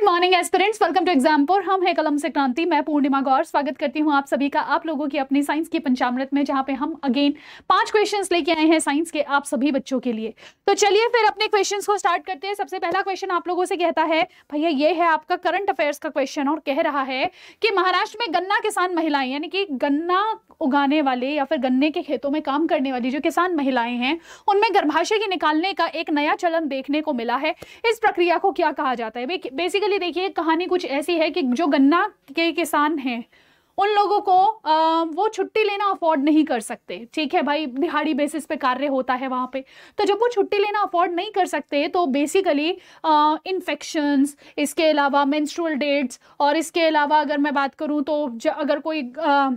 good morning aspirants welcome to Exampur हम हैं कलम से क्रांति मैं पूर्णिमा गौर स्वागत करती हूं आप सभी का आप लोगों की अपनी साइंस की पंचामृत में जहां पे हम अगेन पांच क्वेश्चंस लेके आए हैं साइंस के आप सभी बच्चों के लिए तो चलिए फिर अपने क्वेश्चंस को स्टार्ट करते हैं सबसे पहला क्वेश्चन आप लोगों से कहता है भैया ये है आपका करंट अफेयर्स का क्वेश्चन और कह रहा है कि महाराष्ट्र में गन्ना किसान महिलाएं यानी कि गन्ना उगाने वाले या फिर गन्ने के खेतों में काम करने वाली जो किसान महिलाएं हैं उनमें गर्भाशय के निकालने का एक नया चलन देखने को मिला है इस प्रक्रिया को क्या कहा जाता है बेसिकली बेसिकली देखिए कहानी कुछ ऐसी है कि जो गन्ना के किसान हैं उन लोगों को आ, वो छुट्टी लेना अफोर्ड नहीं कर सकते ठीक है भाई दिहाड़ी बेसिस पे कार्य होता है वहाँ पे तो जब वो छुट्टी लेना अफोर्ड नहीं कर सकते तो बेसिकली इन्फेक्शंस इसके अलावा मेंस्ट्रुअल डेट्स और इसके अलावा अगर मैं बात करूँ तो अगर कोई आ,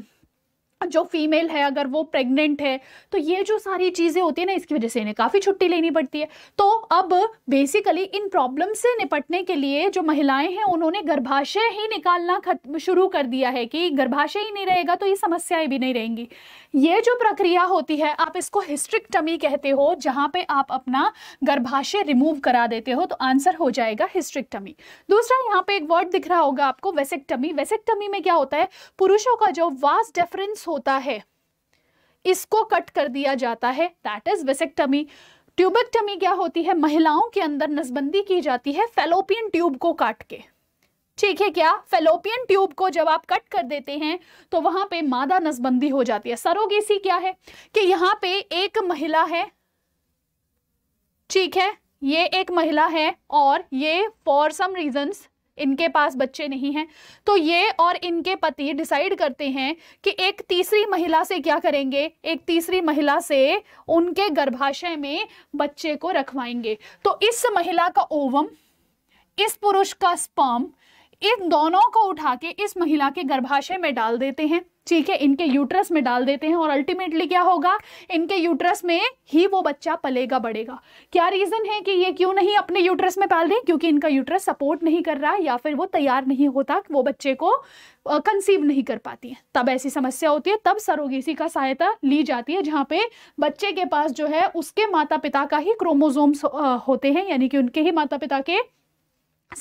जो फीमेल है अगर वो प्रेग्नेंट है तो ये जो सारी चीज़ें होती है ना इसकी वजह से इन्हें काफ़ी छुट्टी लेनी पड़ती है तो अब बेसिकली इन प्रॉब्लम से निपटने के लिए जो महिलाएं हैं उन्होंने गर्भाशय ही निकालना खत्म शुरू कर दिया है कि गर्भाशय ही नहीं रहेगा तो ये समस्याएं भी नहीं रहेंगी ये जो प्रक्रिया होती है आप इसको हिस्ट्रिक्टमी कहते हो जहाँ पर आप अपना गर्भाशय रिमूव करा देते हो तो आंसर हो जाएगा हिस्ट्रिक्टमी दूसरा यहाँ पर एक वर्ड दिख रहा होगा आपको वेसेक्टमी वेसेक्टमी में क्या होता है पुरुषों का जो वास डेफरेंस होता है इसको कट कर दिया जाता है दैट इज वेसेक्टमी ट्यूबेक्टमी क्या होती है महिलाओं के अंदर नसबंदी की जाती है फेलोपियन ट्यूब को काट के ठीक है क्या फेलोपियन ट्यूब को जब आप कट कर देते हैं तो वहां पे मादा नसबंदी हो जाती है सरोगेसी क्या है कि यहां पे एक महिला है ठीक है ये एक महिला है और ये फॉर सम रीजंस इनके पास बच्चे नहीं हैं तो ये और इनके पति डिसाइड करते हैं कि एक तीसरी महिला से क्या करेंगे एक तीसरी महिला से उनके गर्भाशय में बच्चे को रखवाएंगे तो इस महिला का ओवम इस पुरुष का स्पर्म इन दोनों को उठा के इस महिला के गर्भाशय में डाल देते हैं ठीक है इनके यूट्रस में डाल देते हैं और अल्टीमेटली क्या होगा इनके यूट्रस में ही वो बच्चा पलेगा बढ़ेगा क्या रीज़न है कि ये क्यों नहीं अपने यूट्रस में पाल दें क्योंकि इनका यूट्रस सपोर्ट नहीं कर रहा या फिर वो तैयार नहीं होता वो बच्चे को कंसीव नहीं कर पाती है तब ऐसी समस्या होती है तब सरोगेसी का सहायता ली जाती है जहाँ पे बच्चे के पास जो है उसके माता पिता का ही क्रोमोजोम्स होते हैं यानी कि उनके ही माता पिता के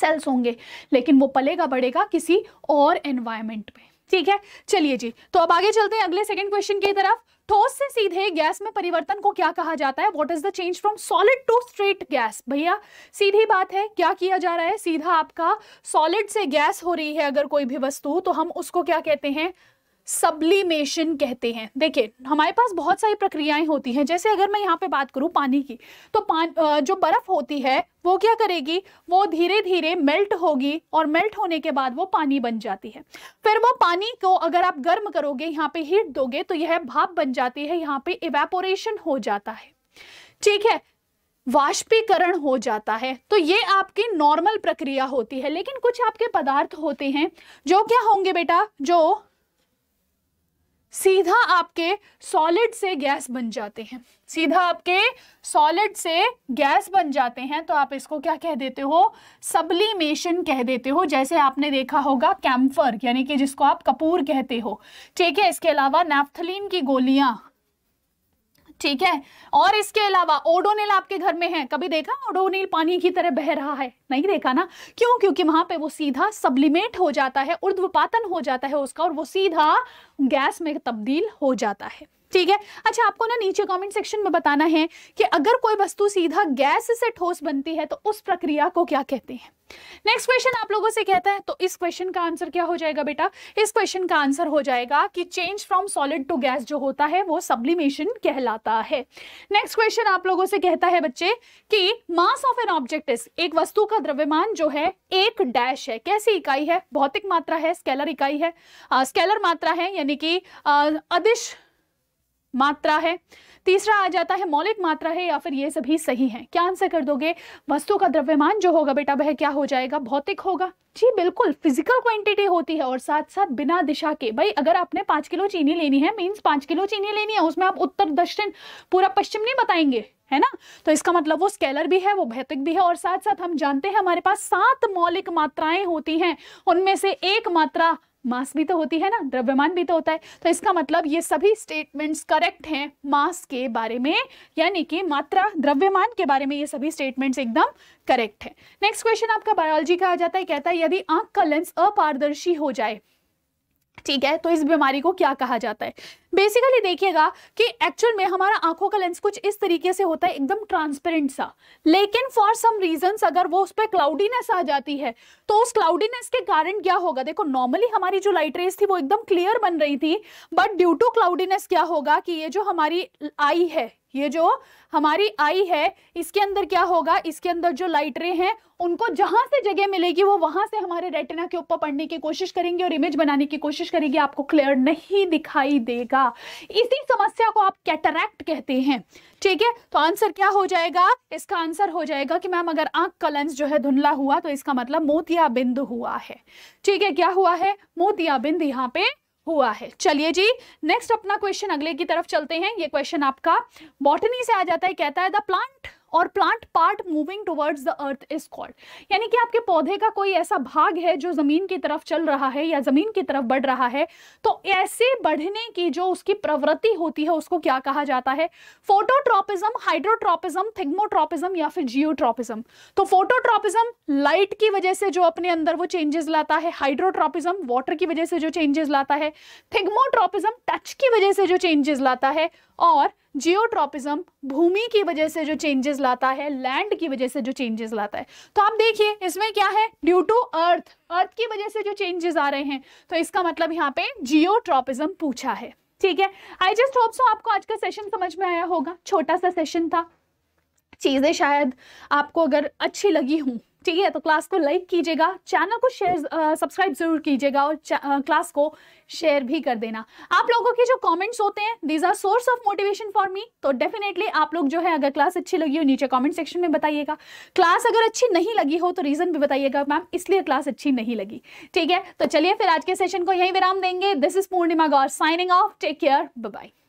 सेल्स होंगे लेकिन वो पलेगा बढ़ेगा किसी और एनवायरमेंट में ठीक है चलिए जी तो अब आगे चलते हैं अगले सेकंड क्वेश्चन की तरफ ठोस से सीधे गैस में परिवर्तन को क्या कहा जाता है what is the change from solid to straight gas भैया सीधी बात है क्या किया जा रहा है सीधा आपका सॉलिड से गैस हो रही है अगर कोई भी वस्तु तो हम उसको क्या कहते हैं सब्लिमेशन कहते हैं देखिए हमारे पास बहुत सारी प्रक्रियाएं होती हैं जैसे अगर मैं यहाँ पे बात करूँ पानी की तो पान जो बर्फ़ होती है वो क्या करेगी वो धीरे धीरे मेल्ट होगी और मेल्ट होने के बाद वो पानी बन जाती है फिर वो पानी को अगर आप गर्म करोगे यहाँ पे हीट दोगे तो यह भाप बन जाती है यहाँ पे इवेपोरेशन हो जाता है ठीक है वाष्पीकरण हो जाता है तो ये आपकी नॉर्मल प्रक्रिया होती है लेकिन कुछ आपके पदार्थ होते हैं जो क्या होंगे बेटा जो सीधा आपके सॉलिड से गैस बन जाते हैं सीधा आपके सॉलिड से गैस बन जाते हैं तो आप इसको क्या कह देते हो सबलीमेशन कह देते हो जैसे आपने देखा होगा कैम्फर यानी कि जिसको आप कपूर कहते हो ठीक है इसके अलावा नेफ्थलीन की गोलियां ठीक है और इसके अलावा ओडोनिल आपके घर में है कभी देखा ओडोनिल पानी की तरह बह रहा है नहीं देखा ना क्यों क्योंकि वहां पे वो सीधा सब्लिमेट हो जाता है उर्ध्वपातन हो जाता है उसका और वो सीधा गैस में तब्दील हो जाता है ठीक है अच्छा आपको ना नीचे कमेंट सेक्शन में बताना है कि अगर कोई वस्तु सीधा गैस से ठोस बनती है तो उस प्रक्रिया को क्या कहते हैं नेक्स्ट क्वेश्चन आप लोगों से कहता है तो इस क्वेश्चन का आंसर क्या हो जाएगा बेटा इस क्वेश्चन का आंसर हो जाएगा कि change from solid to gas जो होता है वो सब्लिमेशन कहलाता है नेक्स्ट क्वेश्चन आप लोगों से कहता है बच्चे कि mass of an object is एक वस्तु का द्रव्यमान जो है एक डैश है कैसी इकाई है भौतिक मात्रा है स्केलर इकाई है स्केलर मात्रा है यानी कि अदिश मात्रा है तीसरा आ जाता है मौलिक मात्रा है या फिर ये सभी सही हैं क्या आंसर कर दोगे वस्तु का द्रव्यमान जो होगा बेटा वह क्या हो जाएगा भौतिक होगा जी बिल्कुल फिजिकल क्वांटिटी होती है और साथ साथ बिना दिशा के भाई अगर आपने पांच किलो चीनी लेनी है मीन्स पांच किलो चीनी लेनी है उसमें आप उत्तर दक्षिण पूरा पश्चिम नहीं बताएंगे है ना तो इसका मतलब वो स्केलर भी है वो भौतिक भी है और साथ साथ हम जानते हैं हमारे पास सात मौलिक मात्राएं होती हैं उनमें से एक मात्रा मास भी तो होती है ना द्रव्यमान भी तो होता है तो इसका मतलब ये सभी स्टेटमेंट्स करेक्ट हैं मास के बारे में यानी कि मात्रा द्रव्यमान के बारे में ये सभी स्टेटमेंट्स एकदम करेक्ट है नेक्स्ट क्वेश्चन आपका बायोलॉजी का आ जाता है कहता है यदि आंख का लेंस अपारदर्शी हो जाए ठीक है तो इस बीमारी को क्या कहा जाता है बेसिकली देखिएगा कि एक्चुअल में हमारा आंखों का लेंस कुछ इस तरीके से होता है एकदम ट्रांसपेरेंट सा लेकिन फॉर सम रीजंस अगर वो उस पर क्लाउडीनेस आ जाती है तो उस क्लाउडीनेस के कारण क्या होगा देखो नॉर्मली हमारी जो लाइट रेस थी वो एकदम क्लियर बन रही थी बट ड्यू टू क्लाउडीनेस क्या होगा कि ये जो हमारी आई है ये जो हमारी आई है इसके अंदर क्या होगा इसके अंदर जो लाइट रे हैं उनको जहां से जगह मिलेगी वो वहां से हमारे रेटिना के ऊपर पढ़ने की कोशिश करेंगे और इमेज बनाने की कोशिश करेंगे आपको क्लियर नहीं दिखाई देगा होगा इसी समस्या को आप कैटरैक्ट कहते हैं ठीक है तो आंसर क्या हो जाएगा इसका आंसर हो जाएगा कि मैम अगर आंख का लेंस जो है धुंधला हुआ तो इसका मतलब मोतिया बिंद हुआ है ठीक है क्या हुआ है मोतिया बिंद यहाँ पे हुआ है चलिए जी नेक्स्ट अपना क्वेश्चन अगले की तरफ चलते हैं ये क्वेश्चन आपका बॉटनी से आ जाता है कहता है द प्लांट और plant part moving towards the earth is called यानी कि आपके पौधे का कोई ऐसा भाग है जो ज़मीन की तरफ चल रहा है या ज़मीन की तरफ बढ़ रहा है तो ऐसे बढ़ने की जो उसकी प्रवृत्ति होती है उसको क्या कहा जाता है फोटोट्रॉपिज्म हाइड्रोट्रॉपिज्म थिग्मोट्रॉपिज्म या फिर जियोट्रॉपिज्म तो फोटोट्रॉपिज्म लाइट की वजह से जो अपने अंदर वो चेंजेस लाता है हाइड्रोट्रॉपिज्म वाटर की वजह से जो चेंजेस लाता है थिग्मोट्रॉपिज्म टच की वजह से जो चेंजेस लाता है और जियोट्रॉपिज्म भूमि की वजह से जो चेंजेस लाता है लैंड की वजह से जो चेंजेस लाता है तो आप देखिए इसमें क्या है ड्यू टू अर्थ अर्थ की वजह से जो चेंजेस आ रहे हैं तो इसका मतलब यहाँ पे जियोट्रॉपिज्म पूछा है ठीक है आई जस्ट होप सो आपको आज का सेशन समझ में आया होगा छोटा सा सेशन था चीज़ें शायद आपको अगर अच्छी लगी हूँ ठीक है तो क्लास को लाइक कीजिएगा चैनल को शेयर सब्सक्राइब जरूर कीजिएगा और आ, क्लास को शेयर भी कर देना आप लोगों के जो कमेंट्स होते हैं these are source of motivation for me तो डेफिनेटली आप लोग जो है अगर क्लास अच्छी लगी हो नीचे कमेंट सेक्शन में बताइएगा क्लास अगर अच्छी नहीं लगी हो तो रीज़न भी बताइएगा मैम इसलिए क्लास अच्छी नहीं लगी ठीक है तो चलिए फिर आज के सेशन को यही विराम देंगे this is Purnima Gaur signing off take care bye